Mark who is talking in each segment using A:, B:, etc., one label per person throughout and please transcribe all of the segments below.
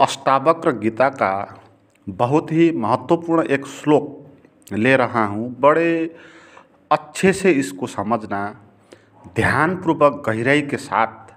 A: अष्टावक्र गीता का बहुत ही महत्वपूर्ण एक श्लोक ले रहा हूँ बड़े अच्छे से इसको समझना ध्यानपूर्वक गहराई के साथ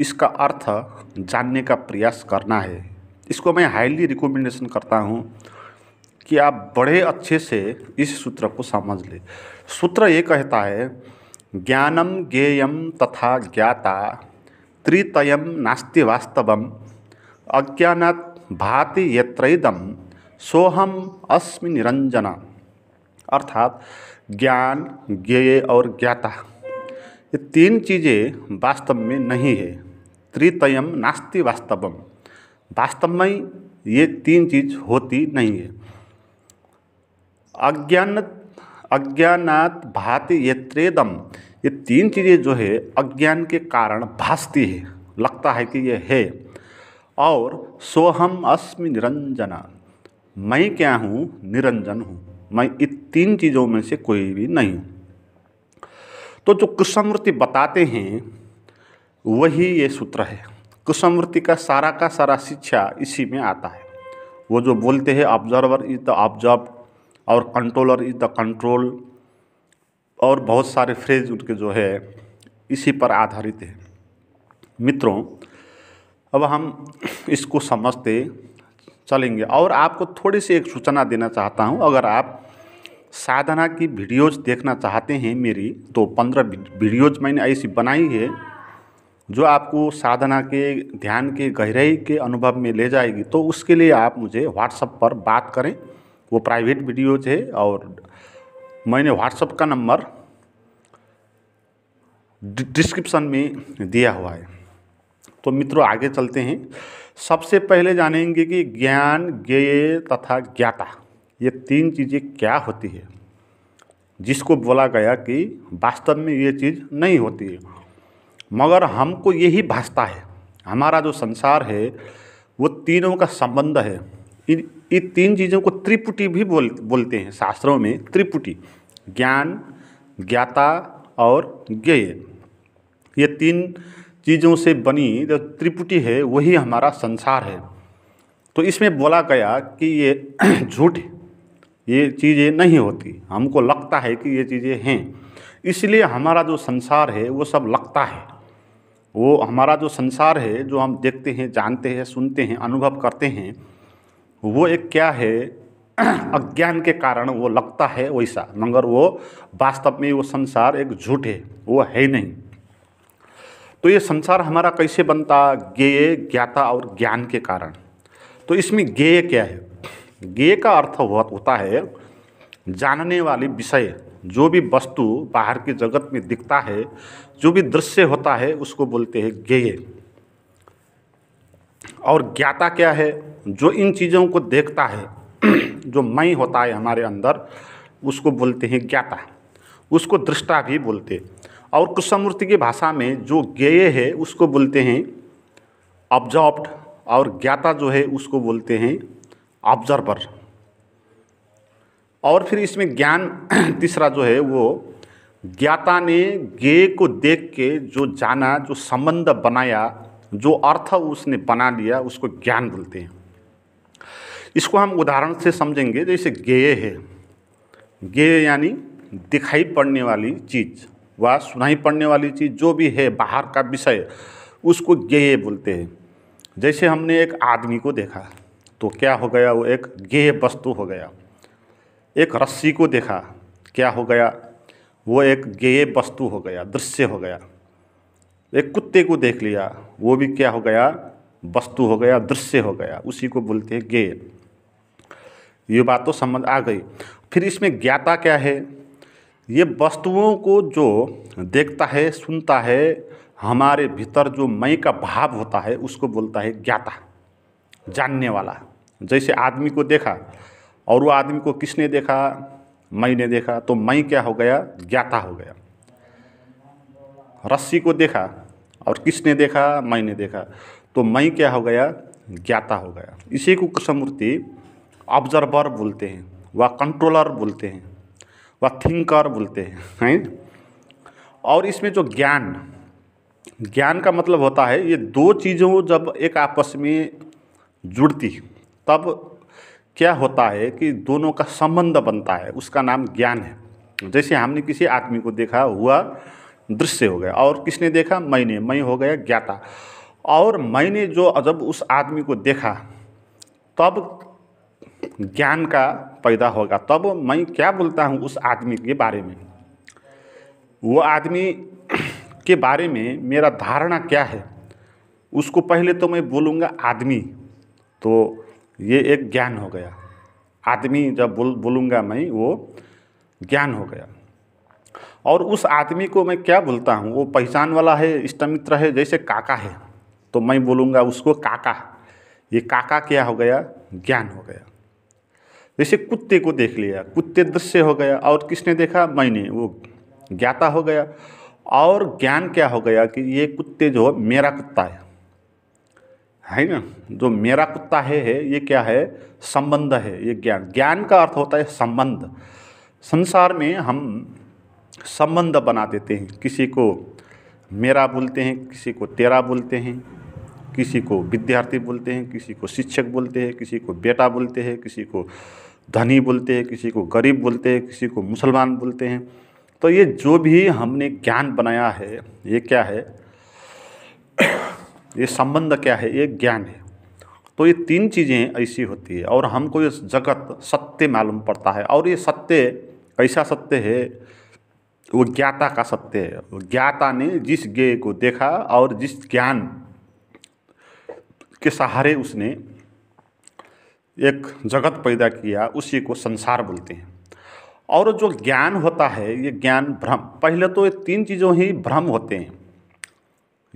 A: इसका अर्थ जानने का प्रयास करना है इसको मैं हाईली रिकमेंडेशन करता हूँ कि आप बड़े अच्छे से इस सूत्र को समझ लें सूत्र ये कहता है ज्ञानम ज्ञेयम तथा ज्ञाता त्रितयम नास्ति वास्तवम अज्ञात भाति यत्रदम सोहम अस्मि निरंजना अर्थात ज्ञान ज्ञेय और ज्ञाता ये तीन चीज़ें वास्तव में नहीं है त्रितयम नास्ति वास्तवम वास्तव में ये तीन चीज होती नहीं है अज्ञान अज्ञानात भाति ये त्रेदम ये तीन चीज़ें जो है अज्ञान के कारण भासती है लगता है कि ये है और सोहम अस्मि निरंजना मैं क्या हूँ निरंजन हूँ मैं इन तीन चीज़ों में से कोई भी नहीं हूँ तो जो कुसमृति बताते हैं वही ये सूत्र है कुसमृति का सारा का सारा शिक्षा इसी में आता है वो जो बोलते हैं ऑब्जर्वर इज द ऑब्जर्व और कंट्रोलर इज द कंट्रोल और बहुत सारे फ्रेज उनके जो है इसी पर आधारित है मित्रों अब हम इसको समझते चलेंगे और आपको थोड़ी सी एक सूचना देना चाहता हूँ अगर आप साधना की वीडियोज़ देखना चाहते हैं मेरी तो पंद्रह वीडियोज़ मैंने ऐसी बनाई है जो आपको साधना के ध्यान के गहराई के अनुभव में ले जाएगी तो उसके लिए आप मुझे व्हाट्सअप पर बात करें वो प्राइवेट वीडियोज है और मैंने व्हाट्सअप का नंबर डिस्क्रिप्शन में दिया हुआ है तो मित्रों आगे चलते हैं सबसे पहले जानेंगे कि ज्ञान ज्ञेय तथा ज्ञाता ये तीन चीज़ें क्या होती है जिसको बोला गया कि वास्तव में ये चीज़ नहीं होती है मगर हमको यही भाषता है हमारा जो संसार है वो तीनों का संबंध है इन इन तीन चीज़ों को त्रिपुटी भी बोल बोलते हैं शास्त्रों में त्रिपुटी ज्ञान ज्ञाता और ज्ञेय ये तीन चीज़ों से बनी जो त्रिपुटी है वही हमारा संसार है तो इसमें बोला गया कि ये झूठ ये चीज़ें नहीं होती हमको लगता है कि ये चीज़ें हैं इसलिए हमारा जो संसार है वो सब लगता है वो हमारा जो संसार है जो हम देखते हैं जानते हैं सुनते हैं अनुभव करते हैं वो एक क्या है अज्ञान के कारण वो लगता है वैसा मगर वो वास्तव में वो संसार एक झूठ है वो है ही नहीं तो ये संसार हमारा कैसे बनता ज्ञेय ज्ञाता और ज्ञान के कारण तो इसमें ज्ञेय क्या है ज्ञेय का अर्थ होता है जानने वाली विषय जो भी वस्तु बाहर के जगत में दिखता है जो भी दृश्य होता है उसको बोलते हैं ज्ञेय और ज्ञाता क्या है जो इन चीज़ों को देखता है जो मई होता है हमारे अंदर उसको बोलते हैं ज्ञाता उसको दृष्टा भी बोलते हैं और कृष्णमूर्ति की भाषा में जो गेय है उसको बोलते हैं ऑब्जॉर्ब्ड और ज्ञाता जो है उसको बोलते हैं ऑब्जर्वर और फिर इसमें ज्ञान तीसरा जो है वो ज्ञाता ने गेय को देख के जो जाना जो संबंध बनाया जो अर्थ उसने बना लिया उसको ज्ञान बोलते हैं इसको हम उदाहरण से समझेंगे जैसे गेय है गेय यानी दिखाई पड़ने वाली चीज़ वह सुनाई पड़ने वाली चीज़ जो भी है बाहर का विषय उसको गेय बोलते हैं जैसे हमने एक आदमी को देखा तो क्या हो गया वो एक गेय वस्तु हो गया एक रस्सी को देखा क्या हो गया वो एक गेय वस्तु हो गया दृश्य हो गया एक कुत्ते को देख लिया वो भी क्या हो गया वस्तु हो गया दृश्य हो गया उसी को बोलते हैं गेय ये बात तो समझ आ गई फिर इसमें ज्ञाता क्या है ये वस्तुओं को जो देखता है सुनता है हमारे भीतर जो मय का भाव होता है उसको बोलता है ज्ञाता जानने वाला जैसे आदमी को देखा और वो आदमी को किसने देखा मई ने देखा तो मई क्या हो गया ज्ञाता हो गया रस्सी को देखा और किसने देखा मई ने देखा तो मई क्या हो गया ज्ञाता हो गया इसी को कृष्णमूर्ति ऑब्जर्वर बोलते हैं व कंट्रोलर बोलते हैं व थिंकर बोलते हैं हैं और इसमें जो ज्ञान ज्ञान का मतलब होता है ये दो चीज़ों जब एक आपस में जुड़ती तब क्या होता है कि दोनों का संबंध बनता है उसका नाम ज्ञान है जैसे हमने किसी आदमी को देखा हुआ दृश्य हो गया और किसने देखा मैंने मैं हो गया ज्ञाता और मैंने जो जब उस आदमी को देखा तब ज्ञान का पैदा होगा तब मैं क्या बोलता हूँ उस आदमी के बारे में वो आदमी के बारे में मेरा धारणा क्या है उसको पहले तो मैं बोलूँगा आदमी तो ये एक ज्ञान हो गया आदमी जब बोल बोलूँगा मैं वो ज्ञान हो गया और उस आदमी को मैं क्या बोलता हूँ वो पहचान वाला है इष्टमित्र है जैसे काका है तो मैं बोलूँगा उसको काका ये काका क्या हो गया ज्ञान हो गया जैसे कुत्ते को देख लिया कुत्ते दृश्य हो गया और किसने देखा मैंने वो ज्ञाता हो गया और ज्ञान क्या हो गया कि ये कुत्ते जो मेरा कुत्ता है है ना जो मेरा कुत्ता है, है ये क्या है संबंध है ये ज्ञान ज्ञान का अर्थ होता है संबंध संसार में हम संबंध बना देते हैं किसी को मेरा बोलते हैं किसी को तेरा बोलते हैं किसी को विद्यार्थी बोलते हैं किसी को शिक्षक बोलते हैं किसी को बेटा बोलते हैं किसी को धनी बोलते हैं किसी को गरीब बोलते हैं किसी को मुसलमान बोलते हैं तो ये जो भी हमने ज्ञान बनाया है ये क्या है ये संबंध क्या है ये ज्ञान है तो ये तीन चीज़ें ऐसी होती है और हमको ये जगत सत्य मालूम पड़ता है और ये सत्य ऐसा सत्य है वो ज्ञाता का सत्य है ज्ञाता ने जिस ज्ञ को देखा और जिस ज्ञान के सहारे उसने एक जगत पैदा किया उसी को संसार बोलते हैं और जो ज्ञान होता है ये ज्ञान भ्रम पहले तो ये तीन चीज़ों ही भ्रम होते हैं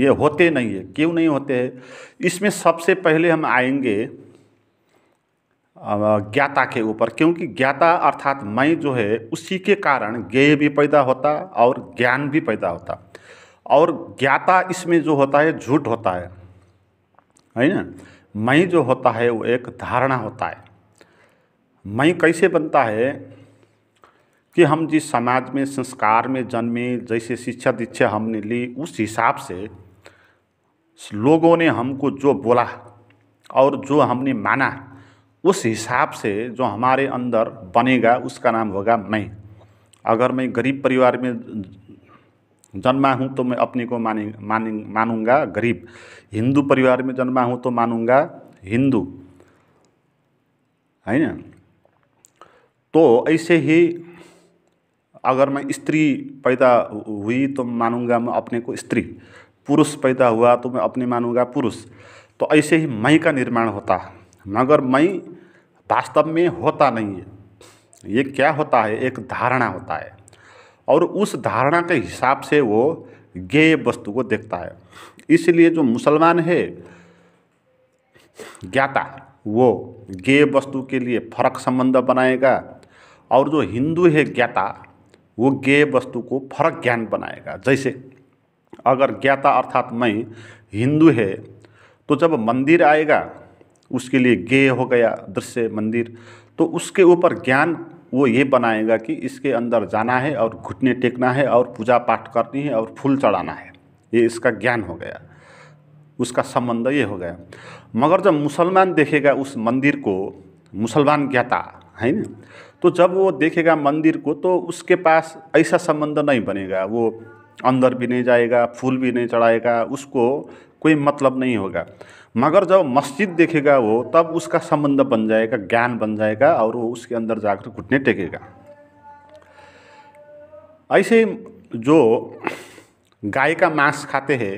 A: ये होते नहीं है क्यों नहीं होते हैं इसमें सबसे पहले हम आएंगे ज्ञाता के ऊपर क्योंकि ज्ञाता अर्थात मैं जो है उसी के कारण ज्ञेय भी पैदा होता और ज्ञान भी पैदा होता और ज्ञाता इसमें जो होता है झूठ होता है है ना मई जो होता है वो एक धारणा होता है मई कैसे बनता है कि हम जिस समाज में संस्कार में जन्मे जैसे शिक्षा दीक्षा हमने ली उस हिसाब से लोगों ने हमको जो बोला और जो हमने माना उस हिसाब से जो हमारे अंदर बनेगा उसका नाम होगा मैं अगर मैं गरीब परिवार में जन्मा हूँ तो मैं अपने को माने माने मानूंगा गरीब हिंदू परिवार में जन्मा हूँ तो मानूंगा हिंदू है ना तो ऐसे ही अगर मैं स्त्री पैदा हुई तो मानूंगा मैं अपने को स्त्री पुरुष पैदा हुआ तो मैं अपने मानूंगा पुरुष तो ऐसे ही मई का निर्माण होता है मगर मई वास्तव में होता नहीं है ये क्या होता है एक धारणा होता है और उस धारणा के हिसाब से वो गेय वस्तु को देखता है इसलिए जो मुसलमान है ज्ञाता वो गेय वस्तु के लिए फर्क संबंध बनाएगा और जो हिंदू है ज्ञाता वो गेय वस्तु को फर्क ज्ञान बनाएगा जैसे अगर ज्ञाता अर्थात मैं हिंदू है तो जब मंदिर आएगा उसके लिए गेय हो गया दृश्य मंदिर तो उसके ऊपर ज्ञान वो ये बनाएगा कि इसके अंदर जाना है और घुटने टेकना है और पूजा पाठ करनी है और फूल चढ़ाना है ये इसका ज्ञान हो गया उसका संबंध ये हो गया मगर जब मुसलमान देखेगा उस मंदिर को मुसलमान ज्ञाता है ना तो जब वो देखेगा मंदिर को तो उसके पास ऐसा संबंध नहीं बनेगा वो अंदर भी नहीं जाएगा फूल भी नहीं चढ़ाएगा उसको कोई मतलब नहीं होगा मगर जब मस्जिद देखेगा वो तब उसका संबंध बन जाएगा ज्ञान बन जाएगा और वो उसके अंदर जाकर घुटने टेकेगा ऐसे जो गाय का मांस खाते हैं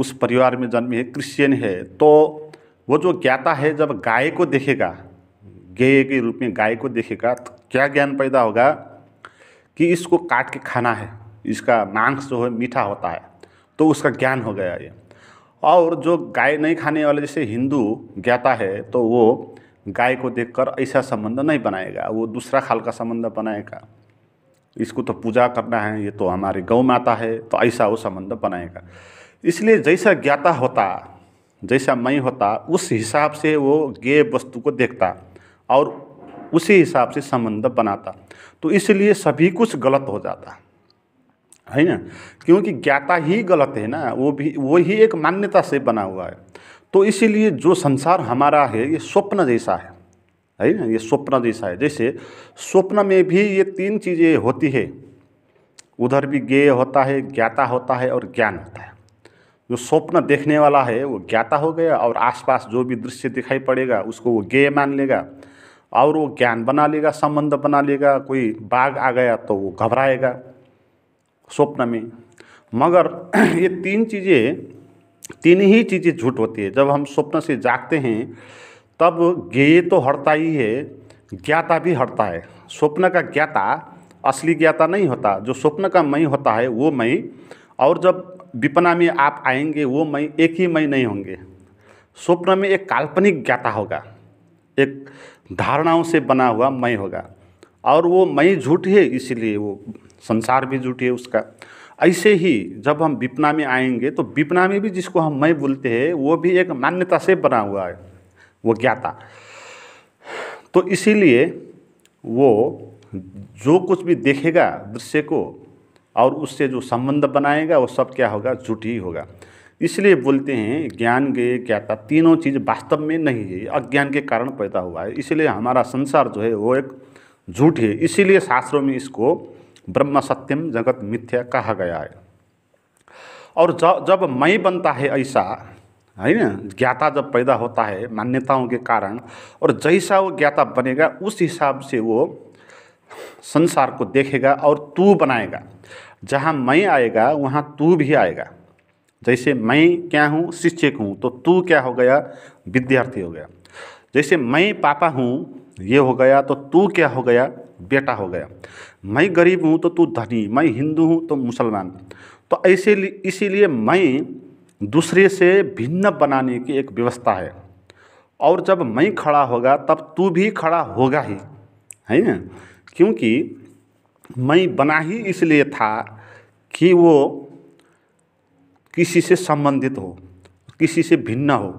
A: उस परिवार में जन्मे है क्रिश्चियन है तो वो जो ज्ञाता है जब गाय को देखेगा गेय के रूप में गाय को देखेगा तो क्या ज्ञान पैदा होगा कि इसको काट के खाना है इसका मांस जो है मीठा होता है तो उसका ज्ञान हो गया ये और जो गाय नहीं खाने वाले जैसे हिंदू ज्ञाता है तो वो गाय को देखकर ऐसा संबंध नहीं बनाएगा वो दूसरा खाल का संबंध बनाएगा इसको तो पूजा करना है ये तो हमारी गौ माता है तो ऐसा वो संबंध बनाएगा इसलिए जैसा ज्ञाता होता जैसा मैं होता उस हिसाब से वो गे वस्तु को देखता और उसी हिसाब से संबंध बनाता तो इसलिए सभी कुछ गलत हो जाता है ना क्योंकि ज्ञाता ही गलत है ना वो भी वो ही एक मान्यता से बना हुआ है तो इसीलिए जो संसार हमारा है ये स्वप्न जैसा है है ना ये स्वप्न जैसा है जैसे स्वप्न में भी ये तीन चीज़ें होती है उधर भी ज्ञेय होता है ज्ञाता होता है और ज्ञान होता है जो स्वप्न देखने वाला है वो ज्ञाता हो गया और आसपास जो भी दृश्य दिखाई पड़ेगा उसको वो ज्ञेय मान लेगा और वो ज्ञान बना लेगा संबंध बना लेगा कोई बाघ आ गया तो वो घबराएगा स्वप्न में मगर ये तीन चीज़ें तीन ही चीज़ें झूठ होती है जब हम स्वप्न से जागते हैं तब गेय तो हटता ही है ज्ञाता भी हटता है स्वप्न का ज्ञाता असली ज्ञाता नहीं होता जो स्वप्न का मई होता है वो मई और जब विपना में आप आएंगे वो मई एक ही मई नहीं होंगे स्वप्न में एक काल्पनिक ज्ञाता होगा एक धारणाओं से बना हुआ मई होगा और वो मई झूठ है इसीलिए वो संसार भी है उसका ऐसे ही जब हम विपना में आएंगे तो विपना में भी जिसको हम मैं बोलते हैं वो भी एक मान्यता से बना हुआ है वो ज्ञाता तो इसीलिए वो जो कुछ भी देखेगा दृश्य को और उससे जो संबंध बनाएगा वो सब क्या होगा झूठ ही होगा इसलिए बोलते हैं ज्ञान के ज्ञाता तीनों चीज़ वास्तव में नहीं है अज्ञान के कारण पैदा हुआ है इसलिए हमारा संसार जो है वो एक झूठ है इसीलिए शास्त्रों में इसको ब्रह्म सत्यम जगत मिथ्या कहा गया है और जब मई बनता है ऐसा है ना ज्ञाता जब पैदा होता है मान्यताओं के कारण और जैसा वो ज्ञाता बनेगा उस हिसाब से वो संसार को देखेगा और तू बनाएगा जहाँ मैं आएगा वहाँ तू भी आएगा जैसे मैं क्या हूँ शिक्षक हूँ तो तू क्या हो गया विद्यार्थी हो गया जैसे मैं पापा हूँ ये हो गया तो तू क्या हो गया बेटा हो गया मैं गरीब हूँ तो तू धनी मैं हिंदू हूँ तो मुसलमान तो ऐसे इसीलिए मैं दूसरे से भिन्न बनाने की एक व्यवस्था है और जब मैं खड़ा होगा तब तू भी खड़ा होगा ही है ना क्योंकि मैं बना ही इसलिए था कि वो किसी से संबंधित हो किसी से भिन्न हो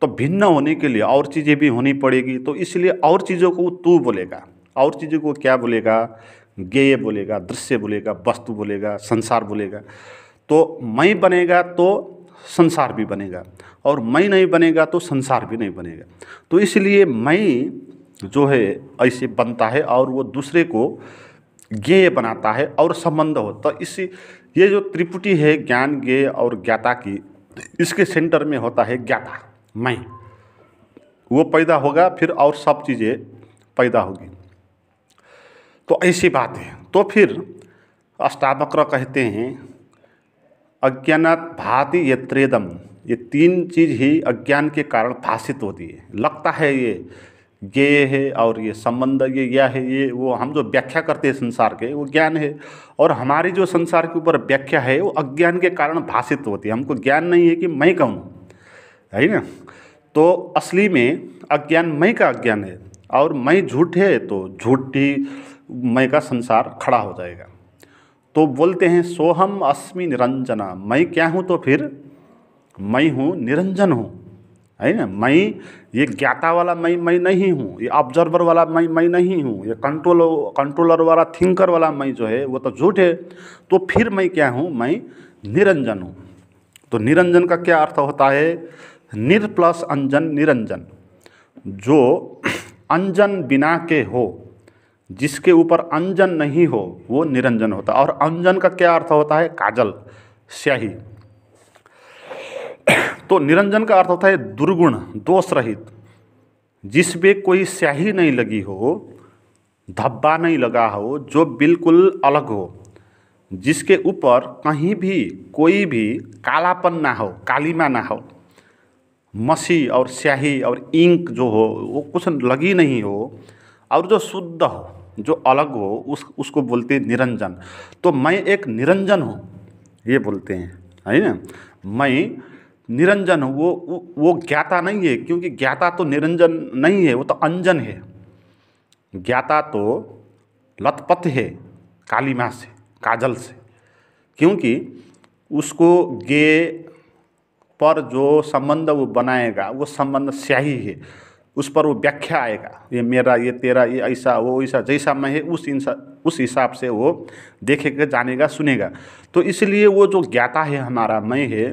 A: तो भिन्न होने के लिए और चीज़ें भी होनी पड़ेगी तो इसलिए और चीज़ों को तू बोलेगा और चीज़ों को क्या बोलेगा गेय बोलेगा दृश्य बोलेगा वस्तु बोलेगा संसार बोलेगा तो मई बनेगा तो संसार भी बनेगा और मैं नहीं बनेगा तो संसार भी नहीं बनेगा तो इसलिए मैं जो है ऐसे बनता है और वो दूसरे को ज्ञेय बनाता है और संबंध होता तो इसी ये जो त्रिपुटी है ज्ञान ज्ञेय और ज्ञाता की इसके सेंटर में होता है ज्ञाता मैं वो पैदा होगा फिर और सब चीज़ें पैदा होगी तो ऐसी बात है तो फिर अष्टावक्र कहते हैं अज्ञानत भाति यत्रेदम ये तीन चीज ही अज्ञान के कारण भाषित होती है लगता है ये ये है और ये संबंध ये यह है ये वो हम जो व्याख्या करते हैं संसार के वो ज्ञान है और हमारी जो संसार के ऊपर व्याख्या है वो अज्ञान के कारण भाषित होती है हमको ज्ञान नहीं है कि मैं कौन हूँ है ना तो असली में अज्ञान मैं का अज्ञान है और मैं झूठ है तो झूठी मय का संसार खड़ा हो जाएगा तो बोलते हैं सोहम अस्मि निरंजना मैं क्या हूँ तो फिर मैं हूँ निरंजन हूँ है ना मैं ये ज्ञाता वाला मैं मैं नहीं हूँ ये ऑब्जर्वर वाला मैं मैं नहीं हूँ ये कंट्रोल कंट्रोलर वाला थिंकर वाला मैं जो है वो तो झूठ है तो फिर मैं क्या हूँ मैं निरंजन हूँ तो निरंजन का क्या अर्थ होता है निर प्लस अंजन निरंजन जो अंजन बिना के हो जिसके ऊपर अंजन नहीं हो वो निरंजन होता और अंजन का क्या अर्थ होता है काजल स्याही तो निरंजन का अर्थ होता है दुर्गुण दोष रहित जिस पे कोई स्याही नहीं लगी हो धब्बा नहीं लगा हो जो बिल्कुल अलग हो जिसके ऊपर कहीं भी कोई भी कालापन ना हो कालीमा ना हो मसी और स्याही और इंक जो हो वो कुछ लगी नहीं हो और जो शुद्ध हो जो अलग हो उस उसको बोलते हैं निरंजन तो मैं एक निरंजन हूँ ये बोलते हैं है ना मैं निरंजन हूँ वो, वो ज्ञाता नहीं है क्योंकि ज्ञाता तो निरंजन नहीं है वो तो अंजन है ज्ञाता तो लतपथ है कालीमा से काजल से क्योंकि उसको गे पर जो संबंध वो बनाएगा वो संबंध स्याही है उस पर वो व्याख्या आएगा ये मेरा ये तेरा ये ऐसा वो ऐसा जैसा मैं है उस इंसान उस हिसाब से वो देखेगा जानेगा सुनेगा तो इसलिए वो जो ज्ञाता है हमारा मैं है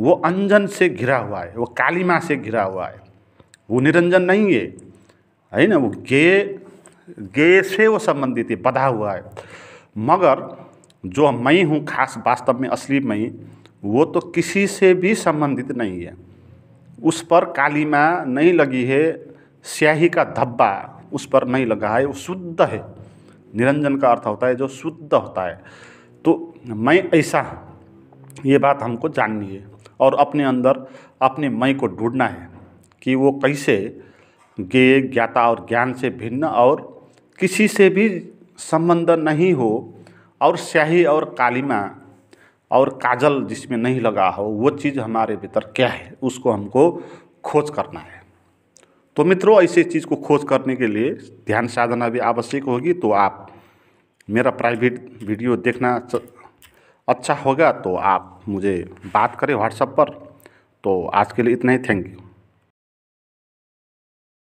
A: वो अंजन से घिरा हुआ है वो कालिमा से घिरा हुआ है वो निरंजन नहीं है है ना वो गे गे से वो संबंधित है बधा हुआ है मगर जो मैं हूँ खास वास्तव में असली मैं वो तो किसी से भी संबंधित नहीं है उस पर कालीमा नहीं लगी है स्याही का धब्बा उस पर नहीं लगा है वो शुद्ध है निरंजन का अर्थ होता है जो शुद्ध होता है तो मैं ऐसा ये बात हमको जाननी है और अपने अंदर अपने मई को ढूंढना है कि वो कैसे ज्ञेय ज्ञाता और ज्ञान से भिन्न और किसी से भी संबंध नहीं हो और स्याही और कालिमा और काजल जिसमें नहीं लगा हो वो चीज़ हमारे भीतर क्या है उसको हमको खोज करना है तो मित्रों ऐसे चीज़ को खोज करने के लिए ध्यान साधना भी आवश्यक होगी तो आप मेरा प्राइवेट वीडियो देखना अच्छा होगा तो आप मुझे बात करें व्हाट्सएप पर तो आज के लिए इतना ही थैंक यू